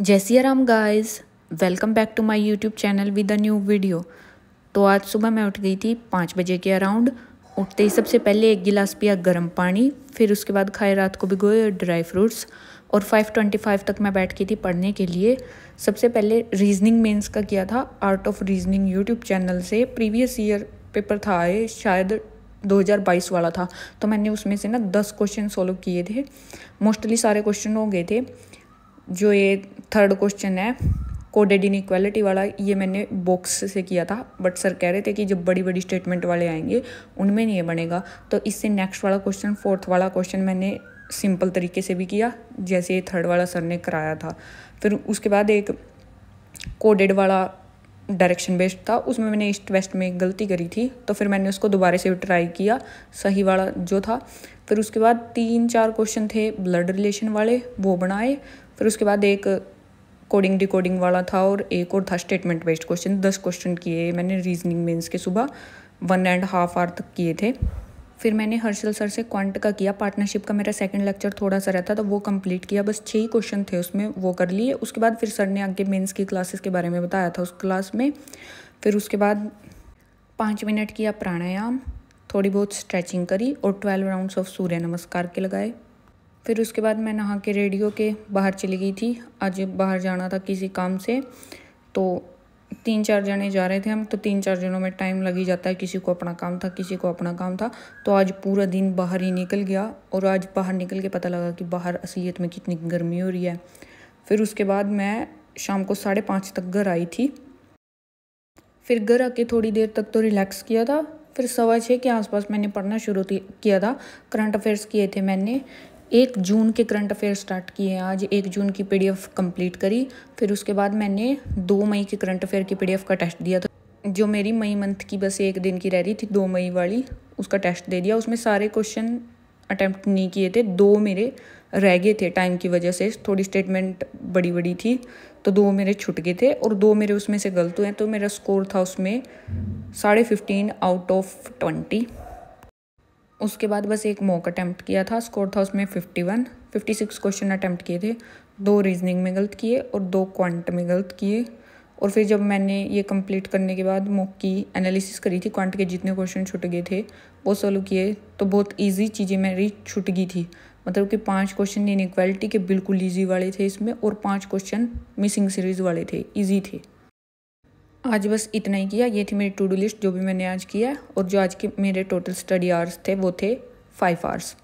जय Siya Ram guys welcome back to my YouTube channel with a new video तो आज सुबह मैं उठ गई थी पाँच बजे के अराउंड उठते ही सबसे पहले एक गिलास पिया गर्म पानी फिर उसके बाद खाए रात को भिगोए ड्राई फ्रूट्स और 5:25 तक मैं बैठ गई थी पढ़ने के लिए सबसे पहले रीजनिंग मेन्स का किया था art of reasoning YouTube channel से प्रीवियस ईयर पेपर था आए शायद 2022 वाला था तो मैंने उसमें से ना दस क्वेश्चन सॉल्व किए थे मोस्टली सारे क्वेश्चन हो गए थे जो ये थर्ड क्वेश्चन है कोडेड इन इक्वालिटी वाला ये मैंने बॉक्स से किया था बट सर कह रहे थे कि जब बड़ी बड़ी स्टेटमेंट वाले आएंगे उनमें नहीं ये बनेगा तो इससे नेक्स्ट वाला क्वेश्चन फोर्थ वाला क्वेश्चन मैंने सिंपल तरीके से भी किया जैसे ये थर्ड वाला सर ने कराया था फिर उसके बाद एक कोडेड वाला डायरेक्शन बेस्ड था उसमें मैंने ईस्ट वेस्ट में गलती करी थी तो फिर मैंने उसको दोबारा से ट्राई किया सही वाला जो था फिर उसके बाद तीन चार क्वेश्चन थे ब्लड रिलेशन वाले वो बनाए फिर उसके बाद एक कोडिंग डिकोडिंग वाला था और एक और था स्टेटमेंट बेस्ड क्वेश्चन दस क्वेश्चन किए मैंने रीजनिंग मीन्स के सुबह वन एंड हाफ आवर तक किए थे फिर मैंने हर्षल सर से क्वांट का किया पार्टनरशिप का मेरा सेकंड लेक्चर थोड़ा सा रहता तो वो कंप्लीट किया बस छह ही क्वेश्चन थे उसमें वो कर लिए उसके बाद फिर सर ने आगे मेंस की क्लासेस के बारे में बताया था उस क्लास में फिर उसके बाद पाँच मिनट किया प्राणायाम थोड़ी बहुत स्ट्रेचिंग करी और ट्वेल्व राउंड्स ऑफ सूर्य नमस्कार के लगाए फिर उसके बाद मैं नहा के रेडियो के बाहर चली गई थी आज बाहर जाना था किसी काम से तो तीन चार जने जा रहे थे हम तो तीन चार जनों में टाइम लग ही जाता है किसी को अपना काम था किसी को अपना काम था तो आज पूरा दिन बाहर ही निकल गया और आज बाहर निकल के पता लगा कि बाहर असलियत में कितनी गर्मी हो रही है फिर उसके बाद मैं शाम को साढ़े पाँच तक घर आई थी फिर घर आके थोड़ी देर तक तो रिलैक्स किया था फिर सवा छः के आसपास मैंने पढ़ना शुरू किया था करंट अफेयर्स किए थे मैंने एक जून के करंट अफेयर स्टार्ट किए हैं आज एक जून की पीडीएफ कंप्लीट करी फिर उसके बाद मैंने दो मई के करंट अफेयर की पीडीएफ का टेस्ट दिया था तो जो मेरी मई मंथ की बस एक दिन की रह रही थी दो मई वाली उसका टेस्ट दे दिया उसमें सारे क्वेश्चन अटैम्प्ट नहीं किए थे दो मेरे रह गए थे टाइम की वजह से थोड़ी स्टेटमेंट बड़ी बड़ी थी तो दो मेरे छुट गए थे और दो मेरे उसमें से गलत हुए तो मेरा स्कोर था उसमें साढ़े फिफ्टीन आउट ऑफ ट्वेंटी उसके बाद बस एक मॉक अटैम्प्ट किया था स्कोर था उसमें fifty one fifty six question attempt किए थे दो रीजनिंग में गलत किए और दो क्वांट में गलत किए और फिर जब मैंने ये कंप्लीट करने के बाद मॉक की एनालिसिस करी थी क्वांट के जितने क्वेश्चन छूट गए थे वो सॉल्व किए तो बहुत ईजी चीज़ें मेरी छूट गई थी मतलब कि पांच क्वेश्चन इन इक्वालिटी के बिल्कुल ईजी वाले थे इसमें और पांच क्वेश्चन मिसिंग सीरीज़ वाले थे ईजी थे आज बस इतना ही किया ये थी मेरी टू डू लिस्ट जो भी मैंने आज किया और जो आज के मेरे टोटल स्टडी आवर्स थे वो थे फाइव आवर्स